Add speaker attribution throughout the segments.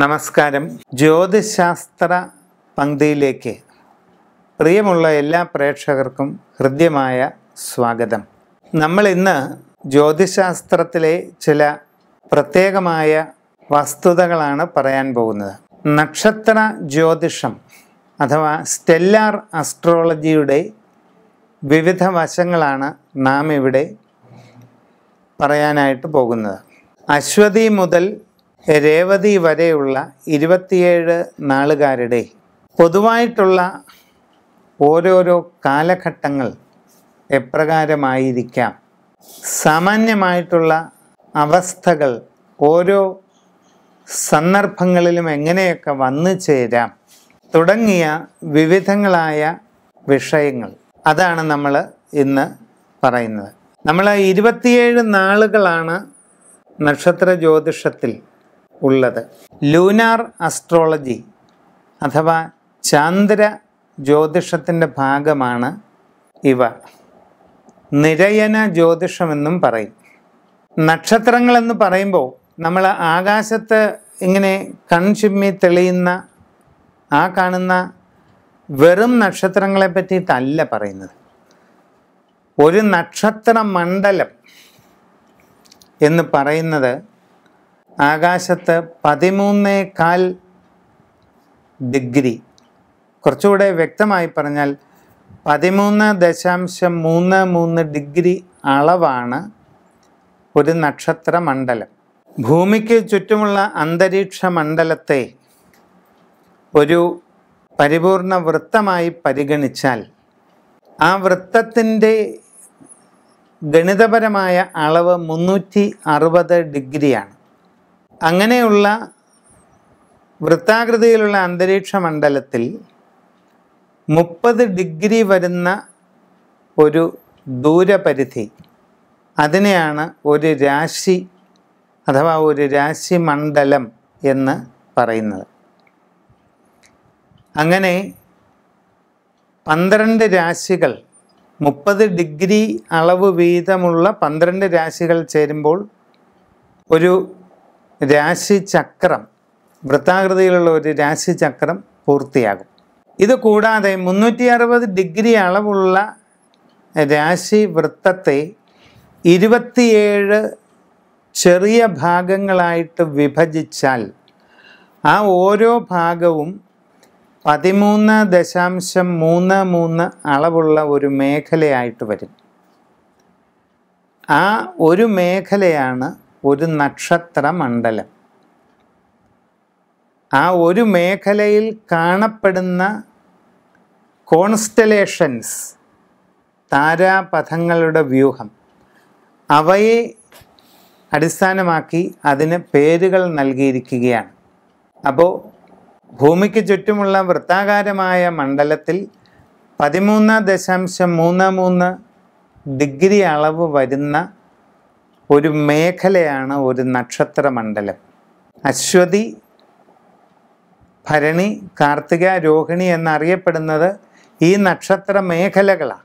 Speaker 1: നമസ്കാരം ജ്യോതിശാസ്ത്ര പങ്ക്തിയിലേക്ക് പ്രിയമുള്ള എല്ലാ പ്രേക്ഷകർക്കും ഹൃദ്യമായ സ്വാഗതം നമ്മൾ ഇന്ന് ജ്യോതിശാസ്ത്രത്തിലെ ചില പ്രത്യേകമായ വസ്തുതകളാണ് പറയാൻ പോകുന്നത് നക്ഷത്ര ജ്യോതിഷം അഥവാ സ്റ്റെല്ലാർ അസ്ട്രോളജിയുടെ വിവിധ വശങ്ങളാണ് നാം ഇവിടെ പറയാനായിട്ട് പോകുന്നത് അശ്വതി മുതൽ രേവതി വരെയുള്ള ഇരുപത്തിയേഴ് നാളുകാരുടെ പൊതുവായിട്ടുള്ള ഓരോരോ കാലഘട്ടങ്ങൾ എപ്രകാരമായിരിക്കാം സാമാന്യമായിട്ടുള്ള അവസ്ഥകൾ ഓരോ സന്ദർഭങ്ങളിലും എങ്ങനെയൊക്കെ വന്നു ചേരാം തുടങ്ങിയ വിവിധങ്ങളായ വിഷയങ്ങൾ അതാണ് നമ്മൾ ഇന്ന് പറയുന്നത് നമ്മൾ ഇരുപത്തിയേഴ് നാളുകളാണ് നക്ഷത്ര ജ്യോതിഷത്തിൽ ഉള്ളത് ലൂനാർ അസ്ട്രോളജി അഥവാ ചാന്ദ്ര ജ്യോതിഷത്തിൻ്റെ ഭാഗമാണ് ഇവ നിരയന ജ്യോതിഷമെന്നും പറയും നക്ഷത്രങ്ങളെന്ന് പറയുമ്പോൾ നമ്മൾ ആകാശത്ത് ഇങ്ങനെ കൺചിമ്മി തെളിയുന്ന ആ കാണുന്ന വെറും നക്ഷത്രങ്ങളെ പറ്റിയിട്ടല്ല പറയുന്നത് ഒരു നക്ഷത്ര മണ്ഡലം എന്ന് പറയുന്നത് ആകാശത്ത് പതിമൂന്നേ കാൽ ഡിഗ്രി കുറച്ചുകൂടെ വ്യക്തമായി പറഞ്ഞാൽ പതിമൂന്ന് ദശാംശം മൂന്ന് മൂന്ന് ഡിഗ്രി അളവാണ് ഒരു നക്ഷത്ര മണ്ഡലം ഭൂമിക്ക് ചുറ്റുമുള്ള അന്തരീക്ഷ മണ്ഡലത്തെ ഒരു പരിപൂർണ വൃത്തമായി പരിഗണിച്ചാൽ ആ വൃത്തത്തിൻ്റെ ഗണിതപരമായ അളവ് മുന്നൂറ്റി അറുപത് ഡിഗ്രിയാണ് അങ്ങനെയുള്ള വൃത്താകൃതിയിലുള്ള അന്തരീക്ഷ മണ്ഡലത്തിൽ മുപ്പത് ഡിഗ്രി വരുന്ന ഒരു ദൂരപരിധി അതിനെയാണ് ഒരു രാശി അഥവാ ഒരു രാശി മണ്ഡലം എന്ന് പറയുന്നത് അങ്ങനെ പന്ത്രണ്ട് രാശികൾ മുപ്പത് ഡിഗ്രി അളവ് വീതമുള്ള പന്ത്രണ്ട് രാശികൾ ചേരുമ്പോൾ ഒരു രാശിചക്രം വൃത്താകൃതിയിലുള്ള ഒരു രാശിചക്രം പൂർത്തിയാകും ഇത് കൂടാതെ മുന്നൂറ്റി അറുപത് ഡിഗ്രി അളവുള്ള രാശി വൃത്തത്തെ ഇരുപത്തിയേഴ് ചെറിയ ഭാഗങ്ങളായിട്ട് വിഭജിച്ചാൽ ആ ഓരോ ഭാഗവും പതിമൂന്ന് ദശാംശം മൂന്ന് മൂന്ന് അളവുള്ള ഒരു മേഖലയായിട്ട് വരും ആ ഒരു മേഖലയാണ് ഒരു നക്ഷത്രമണ്ഡലം ആ ഒരു മേഖലയിൽ കാണപ്പെടുന്ന കോൺസ്റ്റലേഷൻസ് താരാപഥങ്ങളുടെ വ്യൂഹം അവയെ അടിസ്ഥാനമാക്കി അതിന് പേരുകൾ നൽകിയിരിക്കുകയാണ് അപ്പോൾ ഭൂമിക്ക് ചുറ്റുമുള്ള വൃത്താകാരമായ മണ്ഡലത്തിൽ പതിമൂന്ന് ദശാംശം മൂന്ന് മൂന്ന് ഡിഗ്രി അളവ് വരുന്ന ഒരു മേഖലയാണ് ഒരു നക്ഷത്രമണ്ഡലം അശ്വതി ഭരണി കാർത്തിക രോഹിണി എന്നറിയപ്പെടുന്നത് ഈ നക്ഷത്ര മേഖലകളാണ്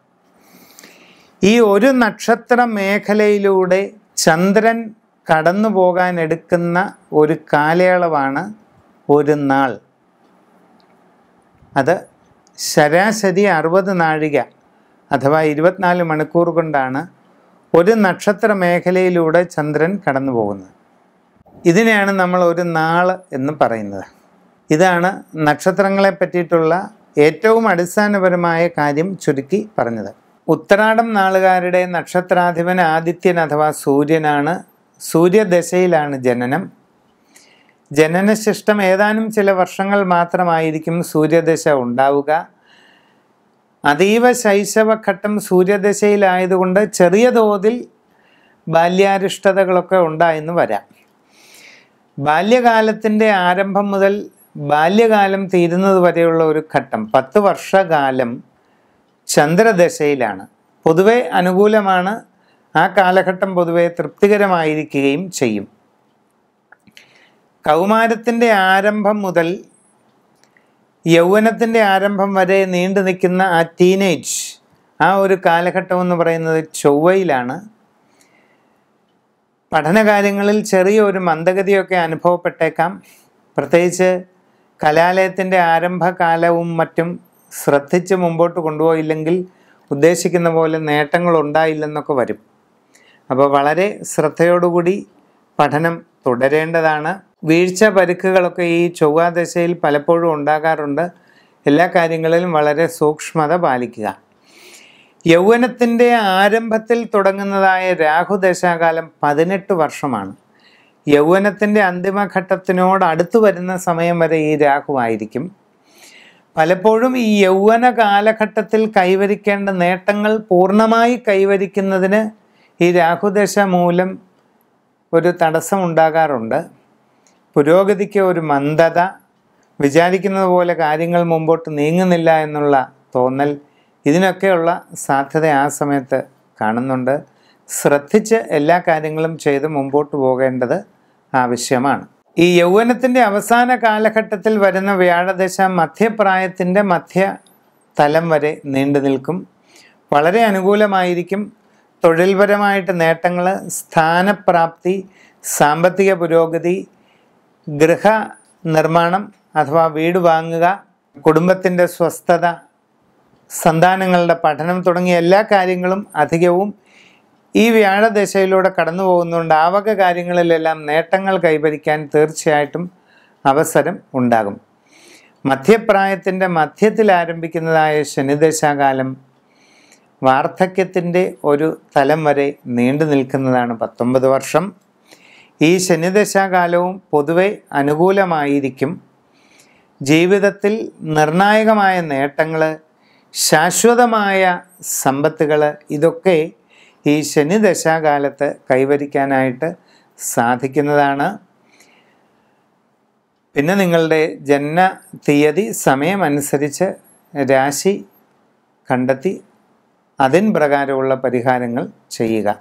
Speaker 1: ഈ ഒരു നക്ഷത്ര മേഖലയിലൂടെ ചന്ദ്രൻ കടന്നു പോകാൻ എടുക്കുന്ന ഒരു കാലയളവാണ് ഒരു നാൾ അത് ശരാശരി അറുപത് നാഴിക അഥവാ ഇരുപത്തിനാല് മണിക്കൂർ കൊണ്ടാണ് ഒരു നക്ഷത്ര മേഖലയിലൂടെ ചന്ദ്രൻ കടന്നു പോകുന്നത് ഇതിനെയാണ് നമ്മൾ ഒരു നാള് എന്ന് പറയുന്നത് ഇതാണ് നക്ഷത്രങ്ങളെ പറ്റിയിട്ടുള്ള ഏറ്റവും അടിസ്ഥാനപരമായ കാര്യം ചുരുക്കി പറഞ്ഞത് ഉത്തരാടം നാളുകാരുടെ നക്ഷത്രാധിപൻ ആദിത്യൻ അഥവാ സൂര്യനാണ് സൂര്യദശയിലാണ് ജനനം ജനനശിഷ്ടം ഏതാനും ചില വർഷങ്ങൾ മാത്രമായിരിക്കും സൂര്യദശ ഉണ്ടാവുക അതീവ ശൈശവഘട്ടം സൂര്യദശയിലായതുകൊണ്ട് ചെറിയ തോതിൽ ബാല്യാരിഷ്ടതകളൊക്കെ ഉണ്ടായെന്ന് വരാം ബാല്യകാലത്തിൻ്റെ ആരംഭം മുതൽ ബാല്യകാലം തീരുന്നത് വരെയുള്ള ഒരു ഘട്ടം പത്ത് വർഷകാലം ചന്ദ്രദശയിലാണ് പൊതുവെ അനുകൂലമാണ് ആ കാലഘട്ടം പൊതുവെ തൃപ്തികരമായിരിക്കുകയും ചെയ്യും കൗമാരത്തിൻ്റെ ആരംഭം മുതൽ യൗവനത്തിൻ്റെ ആരംഭം വരെ നീണ്ടു നിൽക്കുന്ന ആ ടീനേജ് ആ ഒരു കാലഘട്ടം എന്ന് പറയുന്നത് ചൊവ്വയിലാണ് പഠനകാര്യങ്ങളിൽ ചെറിയ ഒരു മന്ദഗതിയൊക്കെ അനുഭവപ്പെട്ടേക്കാം പ്രത്യേകിച്ച് കലാലയത്തിൻ്റെ ആരംഭകാലവും മറ്റും ശ്രദ്ധിച്ച് മുമ്പോട്ട് കൊണ്ടുപോയില്ലെങ്കിൽ ഉദ്ദേശിക്കുന്ന പോലെ നേട്ടങ്ങൾ ഉണ്ടായില്ലെന്നൊക്കെ വരും അപ്പോൾ വളരെ ശ്രദ്ധയോടുകൂടി പഠനം തുടരേണ്ടതാണ് വീഴ്ച പരുക്കുകളൊക്കെ ഈ ചൊവ്വാദശയിൽ പലപ്പോഴും ഉണ്ടാകാറുണ്ട് എല്ലാ കാര്യങ്ങളിലും വളരെ സൂക്ഷ്മത പാലിക്കുക യൗവനത്തിൻ്റെ ആരംഭത്തിൽ തുടങ്ങുന്നതായ രാഹുദശാകാലം പതിനെട്ട് വർഷമാണ് യൗവനത്തിൻ്റെ അന്തിമഘട്ടത്തിനോട് അടുത്തു വരുന്ന സമയം വരെ ഈ രാഹുവായിരിക്കും പലപ്പോഴും ഈ യൗവന കാലഘട്ടത്തിൽ കൈവരിക്കേണ്ട നേട്ടങ്ങൾ പൂർണ്ണമായി കൈവരിക്കുന്നതിന് ഈ രാഹുദശ മൂലം ഒരു തടസ്സം ഉണ്ടാകാറുണ്ട് പുരോഗതിക്ക് ഒരു മന്ദത വിചാരിക്കുന്നത് പോലെ കാര്യങ്ങൾ മുമ്പോട്ട് നീങ്ങുന്നില്ല എന്നുള്ള തോന്നൽ ഇതിനൊക്കെയുള്ള സാധ്യത ആ സമയത്ത് കാണുന്നുണ്ട് ശ്രദ്ധിച്ച് എല്ലാ കാര്യങ്ങളും ചെയ്ത് മുമ്പോട്ട് പോകേണ്ടത് ആവശ്യമാണ് ഈ യൗവനത്തിൻ്റെ അവസാന കാലഘട്ടത്തിൽ വരുന്ന വ്യാഴദശ മധ്യപ്രായത്തിൻ്റെ മധ്യ തലം വരെ നീണ്ടു നിൽക്കും വളരെ അനുകൂലമായിരിക്കും തൊഴിൽപരമായിട്ട് നേട്ടങ്ങൾ സ്ഥാനപ്രാപ്തി സാമ്പത്തിക പുരോഗതി ഗൃഹ നിർമ്മാണം അഥവാ വീട് വാങ്ങുക കുടുംബത്തിൻ്റെ സ്വസ്ഥത സന്താനങ്ങളുടെ പഠനം തുടങ്ങിയ എല്ലാ കാര്യങ്ങളും അധികവും ഈ വ്യാഴദശയിലൂടെ കടന്നു പോകുന്നതുകൊണ്ട് ആ വക കാര്യങ്ങളിലെല്ലാം നേട്ടങ്ങൾ കൈവരിക്കാൻ തീർച്ചയായിട്ടും അവസരം ഉണ്ടാകും മധ്യപ്രായത്തിൻ്റെ മധ്യത്തിൽ ആരംഭിക്കുന്നതായ ശനിദശാകാലം വാർദ്ധക്യത്തിൻ്റെ ഒരു തലം വരെ നീണ്ടു നിൽക്കുന്നതാണ് പത്തൊമ്പത് വർഷം ഈ ശനിദശാകാലവും പൊതുവെ അനുകൂലമായിരിക്കും ജീവിതത്തിൽ നിർണായകമായ നേട്ടങ്ങൾ ശാശ്വതമായ സമ്പത്തുകൾ ഇതൊക്കെ ഈ ശനിദശാകാലത്ത് കൈവരിക്കാനായിട്ട് സാധിക്കുന്നതാണ് പിന്നെ നിങ്ങളുടെ ജനന തീയതി സമയമനുസരിച്ച് രാശി കണ്ടെത്തി അതിൻ പ്രകാരമുള്ള പരിഹാരങ്ങൾ ചെയ്യുക